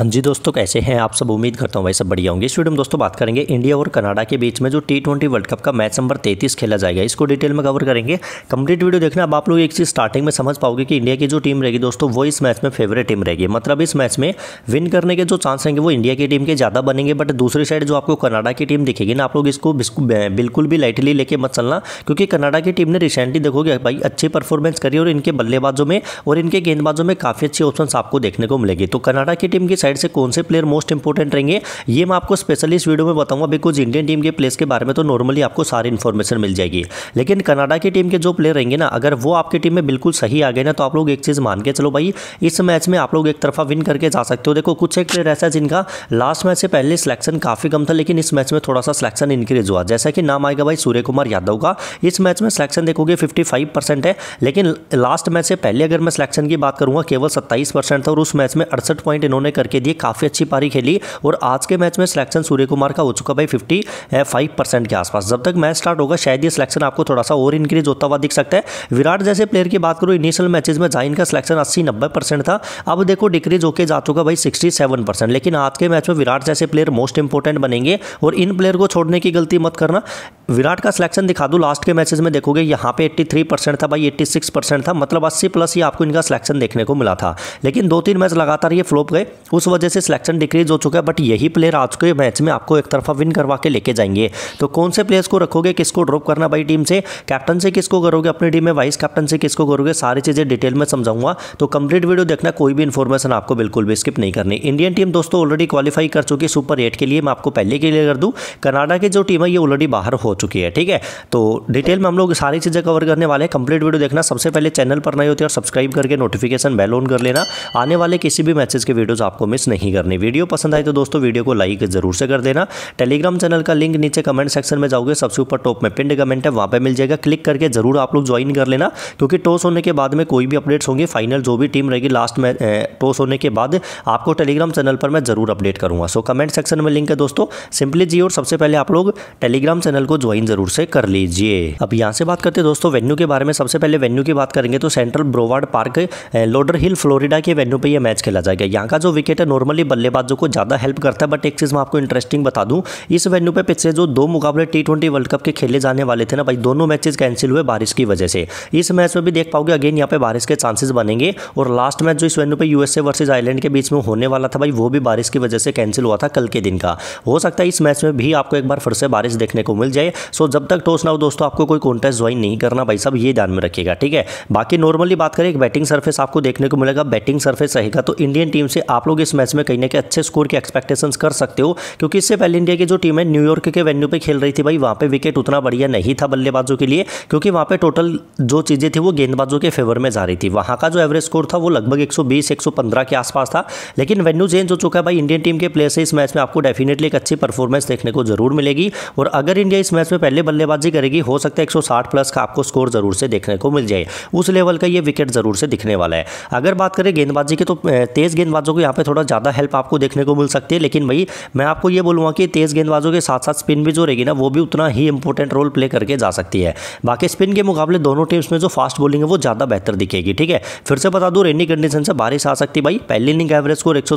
हाँ जी दोस्तों कैसे हैं आप सब उम्मीद करता हूँ भाई सब बढ़िया होंगे इस वीडियो में दोस्तों बात करेंगे इंडिया और कनाडा के बीच में जो टी ट्वेंटी वर्ल्ड कप का मैच नंबर 33 खेला जाएगा इसको डिटेल में कवर करेंगे कंप्लीट वीडियो देखना अब आप लोग एक चीज़ स्टार्टिंग में समझ पाओगे कि इंडिया की जो टीम रहेगी दोस्तों वो इस मैच में फेवरेट टीम रहेगी मतलब इस मैच में विन करने के जो चांस रहेंगे वो इंडिया की टीम के ज़्यादा बनेंगे बट दूसरी साइड जो आपको कनाडा की टीम दिखेगी ना आप लोग इसको बिल्कुल भी लाइटली लेके मत चलना क्योंकि कनाडा की टीम ने रिसेंटली देखोगे भाई अच्छी परफॉर्मेंस करी और इनके बल्लेबाजों में और इनके गेंदबाजों में काफ़ी अच्छे ऑप्शन आपको देखने को मिलेगी तो कनाडा की टीम की साइड साइड से कौन से प्लेयर मोस्ट इंपॉर्टेंट रहेंगे ये मैं आपको स्पेशली इस वीडियो में बताऊंगा बिकॉज इंडियन टीम के प्लेयर्स के बारे में तो नॉर्मली आपको सारी इन्फॉर्मेशन मिल जाएगी लेकिन कनाडा की टीम के जो प्लेयर रहेंगे ना अगर वो आपकी टीम में बिल्कुल सही आ गए ना तो आप लोग एक चीज़ मान के चलो भाई इस मैच में आप लोग एक तरफा विन करके जा सकते हो देखो कुछ एक प्लेयर ऐसा है जिनका लास्ट मैच से पहले सिलेक्शन काफ़ी कम था लेकिन इस मैच में थोड़ा सा सिलेक्शन इंक्रीज हुआ जैसा कि नाम आएगा भाई सूर्य कुमार यादव का इस मैच में सिलेक्शन देखोगे फिफ्टी है लेकिन लास्ट मैच से पहले अगर मैं सिलेक्शन की बात करूँगा केवल सत्ताईस था और उस मैच में अड़सठ पॉइंट इन्होंने करके लिए काफ़ी अच्छी पारी खेली और आज के मैच में सिलेक्शन सूर्य कुमार का हो चुका भाई फिफ्टी फाइव परसेंट के आसपास जब तक मैच स्टार्ट होगा शायद ये सिलेक्शन आपको थोड़ा सा और इंक्रीज होता हुआ दिख सकता है विराट जैसे प्लेयर की बात करूँ इनिशियल मैचेज में जाइन का सिलेक्शन अस्सी नब्बे परसेंट था अब देखो डिक्रीज होकर जा चुका भाई सिक्सटी सेवन परसेंट लेकिन आज के मैच में विराट जैसे प्लेयर मोस्ट इंपॉर्टेंट बनेंगे और इन प्लेयर को छोड़ने की गलती मत करना विराट का सिलेक्शन दिखा दूँ लास्ट के मैचेस में देखोगे यहाँ पे 83 परसेंट था भाई 86 परसेंट था मतलब 80 प्लस ही आपको इनका सिलेक्शन देखने को मिला था लेकिन दो तीन मैच लगातार ये फ्लोप गए उस वजह से सिलेक्शन डिक्रीज हो चुका है बट यही प्लेयर आज के मैच में आपको एक तरफा विन करवा के लेके जाएंगे तो कौन से प्लेयर्स को रखोगे किसको ड्रॉप करना भाई टीम से कैप्टन से किसको करोगे अपनी टीम में वाइस कैप्टन से किसको करोगे सारी चीज़ें डिटेल में समझाऊंगा तो कंप्लीट वीडियो देखना कोई भी इन्फॉर्मेशन आपको बिल्कुल भी स्किप नहीं करनी इंडियन टीम दोस्तों ऑलरेडी क्वालिफाई कर चुकी सुपर एट के लिए मैं आपको पहले के लिए कर दूँ कनाडा की जो टीम है ये ऑलरेडी बाहर हो चुकी है ठीक है तो डिटेल में हम लोग सारी चीज़ें कवर करने वाले हैं कंप्लीट वीडियो देखना सबसे पहले चैनल पर नहीं होती और सब्सक्राइब करके नोटिफिकेशन बेल ऑन कर लेना आने वाले किसी भी मैसेज के वीडियोज़ आपको मिस नहीं करनी वीडियो पसंद आए तो दोस्तों वीडियो को लाइक जरूर से कर देना टेलीग्राम चैनल का लिंक नीचे कमेंट सेक्शन में जाओगे सबसे ऊपर टॉप में पिंड कमेंट है वहाँ पर मिल जाएगा क्लिक करके जरूर आप लोग ज्वाइन कर लेना क्योंकि टॉस होने के बाद में कोई भी अपडेट्स होंगे फाइनल जो भी टीम रहेगी लास्ट में टॉस होने के बाद आपको टेलीग्राम चैनल पर मैं जरूर अपडेट करूंगा सो कमेंट सेक्शन में लिंक है दोस्तों सिंपली जी और सबसे पहले आप लोग टेलीग्राम चैनल को ज्वाइन ज्वाइन जरूर से कर लीजिए अब यहाँ से बात करते हैं दोस्तों वेन्यू के बारे में सबसे पहले वेन्यू की बात करेंगे तो Central Broward Park Lauderhill Florida के वेन्यू पर यह मैच खेला जाएगा यहाँ का जो विकेट है नॉर्मली बल्लेबाजों को ज़्यादा हेल्प करता है बट एक चीज़ मैं आपको इंटरेस्टिंग बता दूँ इस वेन्यू पर पिछले जो दो मुकाबले टी वर्ल्ड कप के खेले जाने वाले थे ना भाई दोनों मैचेज कैंसिल हुए बारिश की वजह से इस मैच में भी देख पाओगे अगेन यहाँ पे बारिश के चांसेस बनेंगे और लास्ट मैच जो इस वेन्यू पर यूएसए वर्सेज आयलैंड के बीच में होने वाला था भाई वो भी बारिश की वजह से कैंसिल हुआ था कल के दिन का हो सकता है इस मैच में भी आपको एक बार फिर से बारिश देखने को मिल जाए सो जब तक टॉस ना हो दोस्तों आपको कोई कॉन्टेस्ट ज्वाइन नहीं करना भाई साहब ये ध्यान में रखिएगा ठीक है बाकी नॉर्मली बात करें एक बैटिंग सर्फेस आपको देखने को मिलेगा बैटिंग सर्फेस रहेगा तो इंडियन टीम से आप लोग इस मैच में कहीं ना कहीं अच्छे स्कोर की एक्सपेक्टेशन कर सकते हो क्योंकि इससे पहले इंडिया की जो टीम है न्यूयॉर्क के वेन्यू पर खेल रही थी भाई वहाँ पर विकेट उतना बढ़िया नहीं था बल्लेबाजों के लिए क्योंकि वहाँ पर टोटल जो चीज़ें थी वो गेंदबाजों के फेवर में जा रही थी वहाँ का जो एवरेज स्कोर था वो लगभग एक सौ के आसपास था लेकिन वेन्यू चेंज हो चुका है भाई इंडियन टीम के प्लेयर से इस मैच में आपको डेफिनेटली एक अच्छी परफॉर्मेंस देखने को जरूर मिलेगी और अगर इंडिया इस मैच में पहले बल्लेबाजी करेगी हो सकता है 160 प्लस का आपको स्कोर जरूर से देखने को मिल जाए उस लेवल का ये विकेट जरूर से दिखने वाला है अगर बात करें गेंदबाजी की तो तेज़ गेंदबाजों को यहाँ पर थोड़ा ज़्यादा हेल्प आपको देखने को मिल सकती है लेकिन भाई मैं आपको ये बोलूंगा कि तेज़ गेंदबाजों के साथ साथ स्पिन भी जो रहेगी ना वो भी उतना ही इंपॉर्टेंट रोल प्ले करके जा सकती है बाकी स्पिन के मुकाबले दोनों टीम्स में जो फास्ट बॉलिंग है वो ज़्यादा बेहतर दिखेगी ठीक है फिर से बता दू रेनी कंडीशन से बारिश आ सकती भाई पहली इनिंग एवरेज स्कोर एक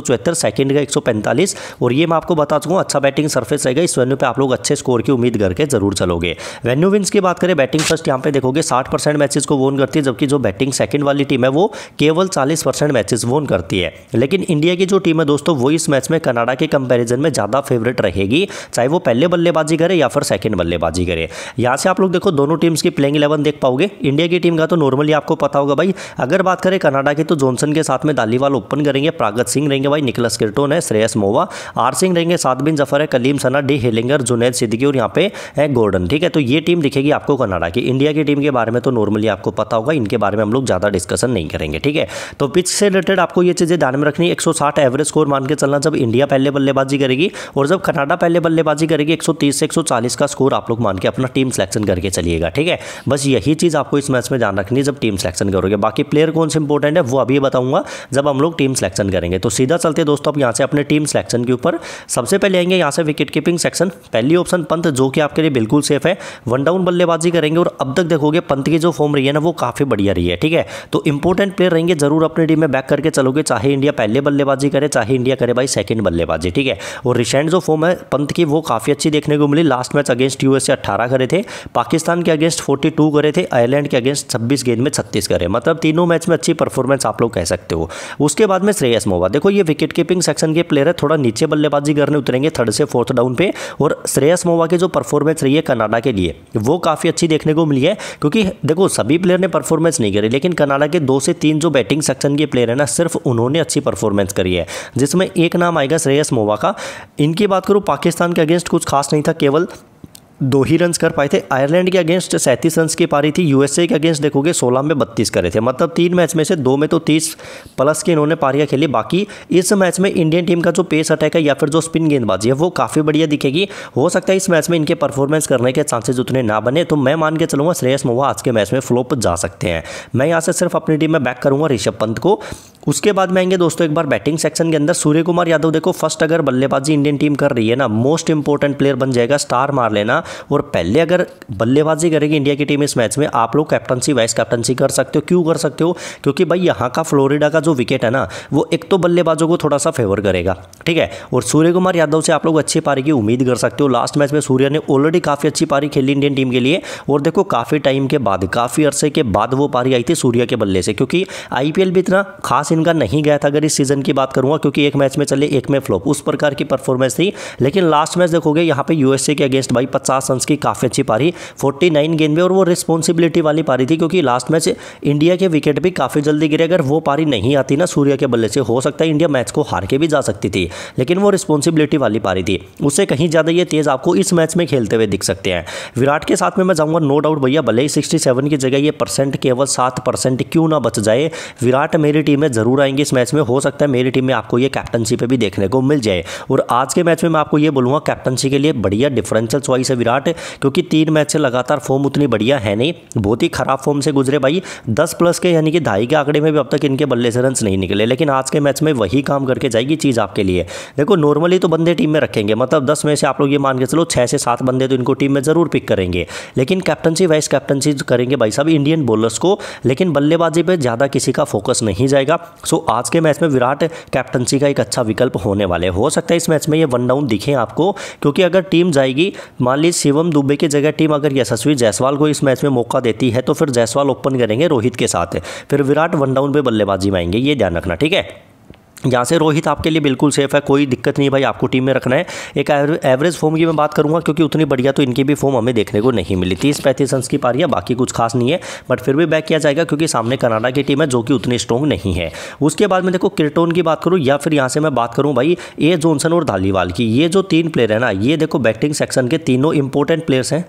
सेकंड का एक और ये मैं आपको बता चुका हूँ अच्छा बैटिंग सर्फेस रहेगा इस वेन्यू पर आप लोग अच्छे स्कोर की उम्मीद करके जरूर चलोगे वेन्यू विंस की बात करें बैटिंग फर्स्ट यहाँ पे देखोगे साठ परसेंट मैचेज को वोन करती है जबकि जो बैटिंग सेकंड वाली टीम है वो केवल चालीस परसेंट मैचेज वोन करती है लेकिन इंडिया की जो टीम है दोस्तों वो इस मैच में कनाडा के कंपेरिजन में ज़्यादा फेवरेट रहेगी चाहे वो पहले बल्लेबाजी करे या फिर सेकेंड बल्लेबाजी करे यहाँ से आप लोग देखो दोनों टीम्स की प्लेइंग इलेवन देख पाओगे इंडिया की टीम का तो नॉर्मली आपको पता होगा भाई अगर बात करें कनाडा की तो जॉनसन के साथ में दालीवाल ओपन करेंगे प्रागत सिंह रहेंगे भाई निकलस किर्टोन है श्रेयस मोवा आर सिंह रहेंगे सादबिन जफर है कलीम सना डी हेलिंगर जुनेद सिद्दीकी और यहाँ पे है गोर्डन ठीक है तो ये टीम दिखेगी आपको कनाडा की इंडिया की टीम के बारे में तो नॉर्मली आपको पता होगा इनके बारे में हम लोग ज़्यादा डिस्कशन नहीं करेंगे ठीक है तो पिच से रिलेटेड आपको ये चीज़ें ध्यान में रखनी 160 एवरेज स्कोर मान के चलना जब इंडिया पहले बल्लेबाजी करेगी और जब कनाडा पहले बल्लेबाजी करेगी एक से एक का स्कोर आप लोग मान के अपना टीम सिलेक्शन करके चलिएगा ठीक है बस यही चीज़ आपको इस मैच में ध्यान रखनी है जब टीम सिलेक्शन करोगे बाकी प्लेयर कौन से इंपॉर्टेंट है वो अभी बताऊंगा जब हम लोग टीम सिलेक्शन करेंगे तो सीधा चलते दोस्तों आप यहाँ से अपने टीम सिलेक्शन के ऊपर सबसे पहले आएंगे यहाँ से विकेट कीपिंग सेक्शन पहली ऑप्शन पंत जो कि आपके लिए बिल्कुल सेफ है वन डाउन बल्लेबाजी करेंगे और अब तक देखोगे पंत की जो फॉर्म रही है ना वो काफ़ी बढ़िया रही है ठीक है तो इंपॉर्टेंट प्लेयर रहेंगे जरूर अपनी टीम में बैक करके चलोगे चाहे इंडिया पहले बल्लेबाजी करे चाहे इंडिया करे भाई सेकंड बल्लेबाजी ठीक है और रिसेंट जो फॉर्म है पंत की वो काफ़ी अच्छी देखने को मिली लास्ट मैच अगेंस्ट यूएसए अट्ठारह करे थे पाकिस्तान के अगेंस्ट फोर्टी करे थे आयरलैंड के अगेंस्ट छब्बीस गेंद में छत्तीस करे मतलब तीनों मैच में अच्छी परफॉर्मेंस आप लोग कह सकते हो उसके बाद में श्रेयस मोवा देखो ये विकेट कीपिंग सेक्शन के प्लेयर है थोड़ा नीचे बल्लेबाजी करने उतरेंगे थर्ड से फोर्थ डाउन पे और श्रेयस मोवा के जो परफॉर्मेंस रही है कनाडा के लिए वो काफ़ी अच्छी देखने को मिली है क्योंकि देखो सभी प्लेयर ने परफॉर्मेंस नहीं करी लेकिन कनाडा के दो से तीन जो बैटिंग सेक्शन के प्लेयर हैं ना सिर्फ उन्होंने अच्छी परफॉर्मेंस करी है जिसमें एक नाम आएगा श्रेयस मोवा का इनकी बात करूँ पाकिस्तान के अगेंस्ट कुछ खास नहीं था केवल दो ही रन कर पाए थे आयरलैंड के अगेंस्ट सैंतीस रन की पारी थी यूएसए के अगेंस्ट देखोगे सोलह में बत्तीस करे थे मतलब तीन मैच में से दो में तो तीस प्लस की इन्होंने पारियाँ खेली बाकी इस मैच में इंडियन टीम का जो पेस अटैक है या फिर जो स्पिन गेंदबाजी है वो काफ़ी बढ़िया दिखेगी हो सकता है इस मैच में इनके परफॉर्मेंस करने के चांसेज उतने ना बने तो मैं मान के चलूँगा श्रेयस मोवा आज के मैच में फ्लोप जा सकते हैं मैं यहाँ से सिर्फ अपनी टीम में बैक करूँगा ऋषभ पंत को उसके बाद में आएंगे दोस्तों एक बार बैटिंग सेक्शन के अंदर सूर्य कुमार यादव देखो फर्स्ट अगर बल्लेबाजी इंडियन टीम कर रही है ना मोस्ट इंपॉर्टेंट प्लेयर बन जाएगा स्टार मार लेना और पहले अगर बल्लेबाजी करेगी इंडिया की टीम इस मैच में आप लोग कैप्टनसी वाइस कैप्टनसी कर सकते हो क्यों कर सकते हो क्योंकि भाई यहाँ का फ्लोरिडा का जो विकेट है ना वो एक तो बल्लेबाजों को थोड़ा सा फेवर करेगा ठीक है और सूर्य कुमार यादव से आप लोग अच्छी पारी की उम्मीद कर सकते हो लास्ट मैच में सूर्य ने ऑलरेडी काफ़ी अच्छी पारी खेली इंडियन टीम के लिए और देखो काफ़ी टाइम के बाद काफ़ी अरसे के बाद वो पारी आई थी सूर्य के बल्ले से क्योंकि आई भी इतना खास इनका नहीं गया था अगर इस सीजन की बात करूंगा क्योंकि एक मैच में चले एक में फ्लॉप उस प्रकार की परफॉर्मेंस थी लेकिन लास्ट मैच देखोगे यहाँ पे यूएसए के अगेंस्ट भाई पचास रन की काफ़ी अच्छी पारी फोर्टी नाइन गेंद में और वो रिस्पॉन्सिबिलिटी वाली पारी थी क्योंकि लास्ट मैच इंडिया के विकेट भी काफ़ी जल्दी गिरे अगर वो पारी नहीं आती ना सूर्य के बल्ले से हो सकता है इंडिया मैच को हार के भी जा सकती थी लेकिन वो रिस्पॉन्सिबिलिटी वाली पारी थी उससे कहीं ज़्यादा ये तेज़ आपको इस मैच में खेलते हुए दिख सकते हैं विराट के साथ में मैं जाऊँगा नो डाउट भैया भले ही सिक्सटी की जगह ये परसेंट केवल सात क्यों ना बच जाए विराट मेरी टीम में ज़रूर आएंगे इस मैच में हो सकता है मेरी टीम में आपको ये कैप्टनसी पे भी देखने को मिल जाए और आज के मैच में मैं आपको ये बोलूँगा कैप्टनसी के लिए बढ़िया डिफरेंशियल चॉइस है विराट क्योंकि तीन मैच से लगातार फॉर्म उतनी बढ़िया है नहीं बहुत ही खराब फॉर्म से गुजरे भाई दस प्लस के यानी कि ढाई के आंकड़े में भी अब तक इनके बल्ले से रन नहीं निकले लेकिन आज के मैच में वही काम करके जाएगी चीज़ आपके लिए देखो नॉर्मली तो बंदे टीम में रखेंगे मतलब दस में से आप लोग ये मान के चलो छः से सात बंदे तो इनको टीम में ज़रूर पिक करेंगे लेकिन कैप्टनसी वाइस कैप्टनसी करेंगे भाई साहब इंडियन बॉलर्स को लेकिन बल्लेबाजी पर ज़्यादा किसी का फोकस नहीं जाएगा सो so, आज के मैच में विराट कैप्टनसी का एक अच्छा विकल्प होने वाले हो सकता है इस मैच में ये वन डाउन दिखे आपको क्योंकि अगर टीम जाएगी मान लीजिए शिवम दुबे की जगह टीम अगर यशस्वी जायसवाल को इस मैच में मौका देती है तो फिर जायसवाल ओपन करेंगे रोहित के साथ फिर विराट वन डाउन पर बल्लेबाजी में आएंगे ये ध्यान रखना ठीक है यहाँ से रोहित आपके लिए बिल्कुल सेफ है कोई दिक्कत नहीं भाई आपको टीम में रखना है एक एवरेज फॉर्म की मैं बात करूँगा क्योंकि उतनी बढ़िया तो इनकी भी फॉर्म हमें देखने को नहीं मिली तीस पैंतीस रन की पारी है बाकी कुछ खास नहीं है बट फिर भी बैक किया जाएगा क्योंकि सामने कनाडा की टीम है जो कि उतनी स्ट्रॉन्ग नहीं है उसके बाद में देखो क्रिटोन की बात करूँ या फिर यहाँ से मैं बात करूँ भाई ए जॉनसन और धालीवाल की ये जो तीन प्लेयर है ना ये देखो बैटिंग सेक्शन के तीनों इंपॉर्टेंट प्लेयर्स हैं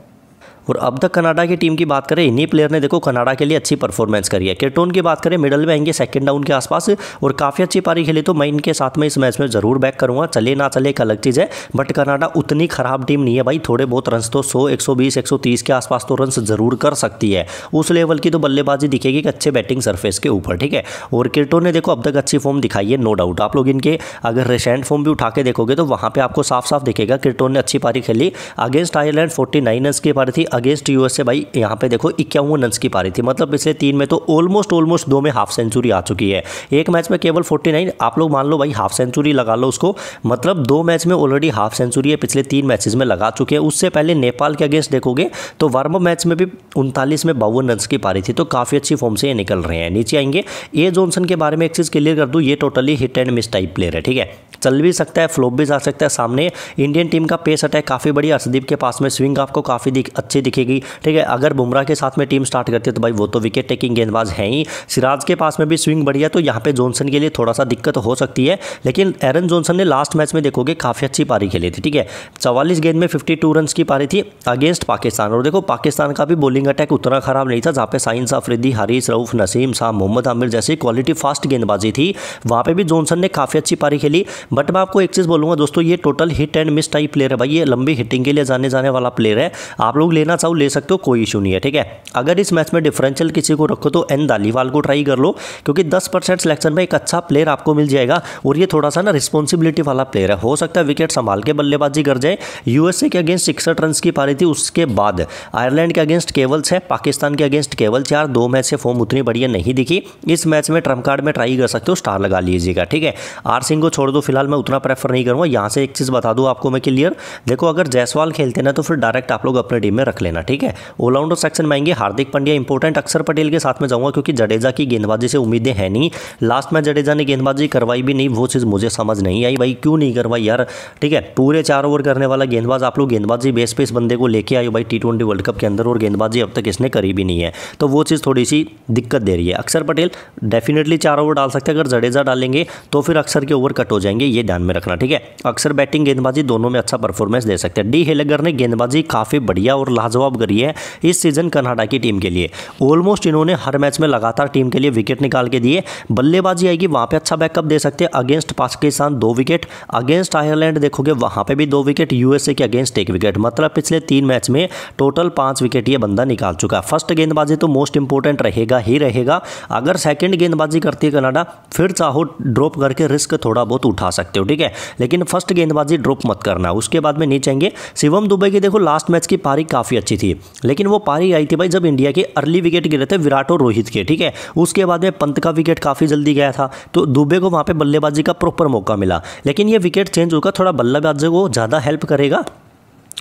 और अब तक कनाडा की टीम की बात करें इन्हीं प्लेयर ने देखो कनाडा के लिए अच्छी परफॉर्मेंस करी है केटोन की बात करें मिडल में आएंगे सेकंड डाउन के आसपास और काफ़ी अच्छी पारी खेली तो मैं इनके साथ में इस मैच में ज़रूर बैक करूँगा चले ना चले एक अलग चीज़ है बट कनाडा उतनी ख़राब टीम नहीं है भाई थोड़े बहुत रन तो सौ एक सौ के आसपास तो रन ज़रूर कर सकती है उस लेवल की तो बल्लेबाजी दिखेगी एक अच्छे बैटिंग सर्फेस के ऊपर ठीक है और किरटोन ने देखो अब तक अच्छी फॉर्म दिखाई है नो डाउट आप लोग इनके अगर रिसेंट फॉर्म भी उठा के देखोगे तो वहाँ पर आपको साफ साफ दिखेगा किरटोन ने अच्छी पारी खेली अगेंस्ट आयरलैंड फोर्टी की पारी थी अगेंस्ट यूएसए भाई यहाँ पे देखो इक्यावन रन की पारी थी मतलब पिछले तीन में तो ऑलमोस्ट ऑलमोस्ट दो में हाफ सेंचुरी आ चुकी है एक मैच में केवल फोर्टी आप लोग मान लो भाई हाफ सेंचुरी लगा लो उसको मतलब दो मैच में ऑलरेडी हाफ सेंचुरी है पिछले तीन मैचेज में लगा चुके हैं उससे पहले नेपाल के अगेंस्ट देखोगे तो वार्म मैच में भी उनतालीस में बावन रन की पारी थी तो काफ़ी अच्छी फॉर्म से ये निकल रहे हैं नीचे आएंगे ए जॉनसन के बारे में एक चीज़ क्लियर कर दूँ ये totally hit and miss type player है ठीक है चल भी सकता है फ्लोप भी जा सकता है सामने इंडियन टीम का पेस अटैक काफ़ी बड़ी अर्शदीप के पास में स्विंग आपको काफ़ी अच्छी दिखेगी ठीक है अगर बुमराह के साथ में टीम स्टार्ट करती है तो भाई वो तो विकेट टेकिंग गेंदबाज है ही सिराज के पास में भी स्विंग बढ़िया तो यहाँ पे जॉनसन के लिए थोड़ा सा दिक्कत हो सकती है लेकिन एरन जॉनसन ने लास्ट मैच में देखोगे काफ़ी अच्छी पारी खेली थी ठीक है चवालीस गेंद में फिफ्टी टू रन की पारी थी अगेंस्ट पाकिस्तान और देखो पाकिस्तान का भी बॉलिंग अटैक उतना खराब नहीं था जहाँ पे साइंस आफरीदी हरीश रऊफ नसीम शाह मोहम्मद आमिर जैसी क्वालिटी फास्ट गेंदबाजी थी वहाँ पे भी जॉनसन ने काफ़ी अच्छी पारी खेली बट मैं आपको एक चीज़ बोलूँगा दोस्तों ये total hit and miss type player है भाई ये लंबी हिटिंग के लिए जाने जाने वाला प्लेयर है आप लोग लेना लेना चाहो ले सकते हो कोई इशू नहीं है ठीक है अगर इस मैच में डिफरेंशियल किसी को रखो तो एन दालीवाल को ट्राई कर लो क्योंकि दस परसेंट सिलेक्शन में एक अच्छा प्लेयर आपको मिल जाएगा और ये थोड़ा सा ना रिस्पॉन्सिबिलिटी वाला प्लेयर है हो सकता है विकेट संभाल के बल्लेबाजी कर जाए यूएसए के अगेंस्ट सिक्सठ रन की पारी थी उसके बाद आयरलैंड के अगेंस्ट केवल छः पाकिस्तान के अगेंस्ट केवल चार दो मैच से फॉर्म उतनी बढ़िया नहीं दिखी इस मैच में ट्रम्प कार्ड में ट्राई कर सकते हो स्टार लगा लीजिएगा ठीक है आर सिंह को छोड़ दो फिलहाल मैं उतना प्रेफर नहीं करूँगा यहाँ से एक चीज़ बता दूँ आपको मैं क्लियर देखो अगर जयसवाल खेलते ना तो फिर डायरेक्ट आप लोग अपनी टीम में रख लेना ठीक है ऑलराउंडर सेक्शन में आएंगे हार्दिक पंड्या इंपॉर्टेंट अक्षर पटेल के साथ में जाऊंगा क्योंकि जडेजा की गेंदबाजी से उम्मीदें हैं नहीं लास्ट में जडेजा ने गेंदबाजी करवाई भी नहीं वो चीज़ मुझे समझ नहीं आई भाई क्यों नहीं करवाई यार ठीक है पूरे चार ओवर करने वाला गेंदबाज आप लोग गेंदबाजी बेस पे इस बंदे को लेके आयो भाई टी ट्वेंटी वर्ल्ड कप के अंदर और गेंदबाजी अब तक इसने करी भी नहीं है तो वो चीज़ थोड़ी सी दिक्कत दे रही है अक्षर पटेल डेफिनेटली चार ओवर डाल सकते हैं अगर जडेजा डालेंगे तो फिर अक्षर के ओवर कट हो जाएंगे ये ध्यान में रखना ठीक है अक्सर बैटिंग गेंदबाजी दोनों में अच्छा परफॉर्मेंस दे सकते हैं डी हेलगर ने गेंदबाजी काफ़ी बढ़िया और लाज लाजवाब करी है इस सीजन कनाडा की टीम के लिए ऑलमोस्ट इन्होंने हर मैच में लगातार टीम के लिए विकेट निकाल के दिए बल्लेबाजी आएगी वहां पे अच्छा बैकअप दे सकते हैं अगेंस्ट पाकिस्तान दो विकेट अगेंस्ट आयरलैंड देखोगे वहां पे भी दो विकेट यूएसए के अगेंस्ट एक विकेट मतलब पिछले तीन मैच में टोटल पांच विकेट ये बंदा निकाल चुका है फर्स्ट गेंदबाजी तो मोस्ट इंपोर्टेंट रहेगा ही रहेगा अगर सेकेंड गेंदबाजी करती है कनाडा फिर चाहो ड्रॉप करके रिस्क थोड़ा बहुत उठा सकते हो ठीक है लेकिन फर्स्ट गेंदबाजी ड्रॉप मत करना उसके बाद में नीचे शिवम दुबई की देखो लास्ट मैच की पारी काफ़ी काफ़ी अच्छी थी लेकिन वो पारी आई थी भाई जब इंडिया के अर्ली विकेट गिरे थे विराट और रोहित के ठीक है उसके बाद में पंत का विकेट काफ़ी जल्दी गया था तो दुबे को वहाँ पर बल्लेबाजी का प्रॉपर मौका मिला लेकिन ये विकेट चेंज होगा थोड़ा बल्लेबाजी को ज़्यादा हेल्प करेगा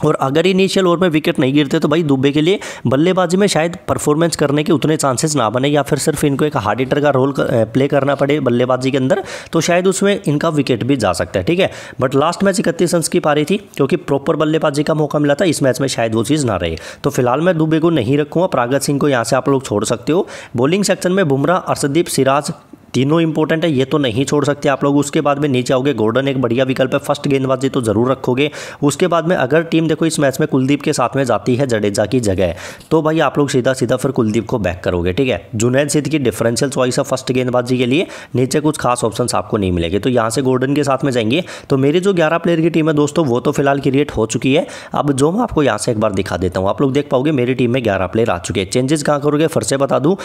और अगर इनिशियल ओवर में विकेट नहीं गिरते तो भाई दुबे के लिए बल्लेबाजी में शायद परफॉर्मेंस करने के उतने चांसेस ना बने या फिर सिर्फ इनको एक हार्ड हिटर का रोल कर, प्ले करना पड़े बल्लेबाजी के अंदर तो शायद उसमें इनका विकेट भी जा सकता है ठीक है बट लास्ट मैच इकतीस रन की पारी थी क्योंकि प्रॉपर बल्लेबाजी का मौका मिला था इस मैच में शायद वो चीज़ ना रहे तो फिलहाल मैं दुबे को नहीं रखूँगा प्रागत सिंह को यहाँ से आप लोग छोड़ सकते हो बॉलिंग सेक्शन में बुमराह अर्षदीप सिराज तीनों इंपॉर्टेंट है ये तो नहीं छोड़ सकते आप लोग उसके बाद में नीचे आओगे गोर्डन एक बढ़िया विकल्प है फर्स्ट गेंदबाजी तो जरूर रखोगे उसके बाद में अगर टीम देखो इस मैच में कुलदीप के साथ में जाती है जडेजा की जगह तो भाई आप लोग सीधा सीधा फिर कुलदीप को बैक करोगे ठीक है जुनैद सिद्ध की डिफरेंशियल चॉइस है फर्स्ट गेंदबाजी के लिए नीचे कुछ खास ऑप्शन आपको नहीं मिलेगी तो यहाँ से गोल्डन के साथ में जाएंगे तो मेरी जो ग्यारह प्लेयर की टीम है दोस्तों वो तो फिलहाल क्रिएट हो चुकी है अब जो मैं आपको यहाँ से एक बार दिखा देता हूँ आप लोग देख पाओगे मेरी टीम में ग्यारह प्लेयर आ चुके हैं चेंजेस कहाँ करोगे फिर से बता दूँ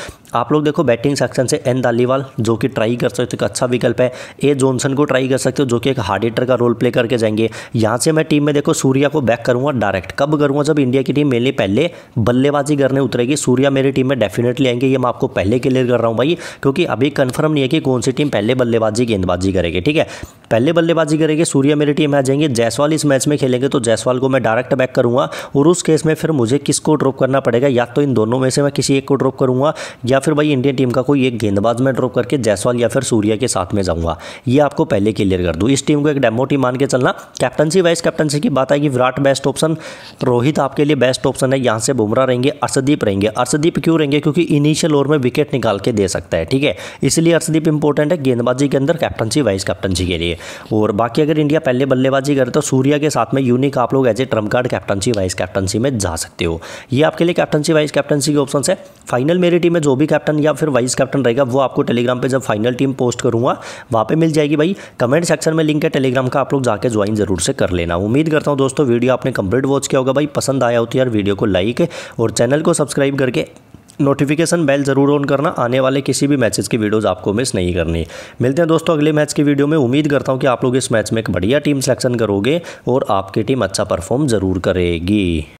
आप लोग देखो बैटिंग सेक्शन से एन दालीवाल जो कि ट्राई कर सकते हो एक अच्छा विकल्प है ए जॉनसन को ट्राई कर सकते हो जो कि एक हार्ड हिटर का रोल प्ले करके जाएंगे यहाँ से मैं टीम में देखो सूर्या को बैक करूँगा डायरेक्ट कब करूँगा जब इंडिया की टीम मेरे पहले बल्लेबाजी करने उतरेगी सूर्या मेरी टीम में डेफिनेटली आएंगे ये मैं आपको पहले क्लियर कर रहा हूँ भाई क्योंकि अभी कन्फर्म नहीं है कि कौन सी टीम पहले बल्लेबाजी गेंदबाजी करेगी ठीक है पहले बल्लेबाजी करेगी सूर्या मेरी टीम आ जाएंगे जैसवाल इस मैच में खेलेंगे तो जयसवाल को मैं डायरेक्ट बैक करूंगा और उस केस में फिर मुझे किसको ड्रॉप करना पड़ेगा या तो इन दोनों में से मैं किसी एक को ड्रॉप करूंगा या फिर भाई इंडियन टीम का कोई एक गेंदबाज में ड्रॉप करके जायसवाल या फिर सूर्या के साथ में जाऊंगा ये आपको पहले क्लियर कर दूँ इस टीम को एक डेमो टीम मान के चलना कैप्टनसी वाइस कैप्टनसी की बात आएगी विराट बेस्ट ऑप्शन रोहित आपके लिए बेस्ट ऑप्शन है यहाँ से बुमराह रहेंगे अर्शदीप रहेंगे अर्षदीप क्यों रहेंगे क्योंकि इनिशियल ओवर में विकेट निकाल के दे सकता है ठीक है इसलिए अर्षदीप इंपॉर्टेंट है गेंदबाजी के अंदर कैप्टनसी वाइस कैप्टनसी के लिए और बाकी अगर इंडिया पहले बल्लेबाजी करे तो सूर्या के साथ में यूनिक आप लोग as a trump card captaincy vice captaincy में जा सकते हो ये आपके लिए कैप्टनसी वाइस कैप्टनसी के ऑप्शन है फाइनल मेरी टीम में जो भी कैप्टन या फिर वाइस कैप्टन रहेगा वो आपको टेलीग्राम पर जब फाइनल टीम पोस्ट करूंगा वहां पर मिल जाएगी भाई कमेंट सेक्शन में लिंक है टेलीग्राम का आप लोग जाकर ज्वाइन जरूर से कर लेना उम्मीद करता हूँ दोस्तों वीडियो आपने कंप्लीट वॉच किया होगा भाई पसंद आया होती यार वीडियो को लाइक और चैनल को सब्सक्राइब करके नोटिफिकेशन बेल ज़रूर ऑन करना आने वाले किसी भी मैचेस की वीडियोस आपको मिस नहीं करनी मिलते हैं दोस्तों अगले मैच की वीडियो में उम्मीद करता हूं कि आप लोग इस मैच में एक बढ़िया टीम सिलेक्शन करोगे और आपकी टीम अच्छा परफॉर्म ज़रूर करेगी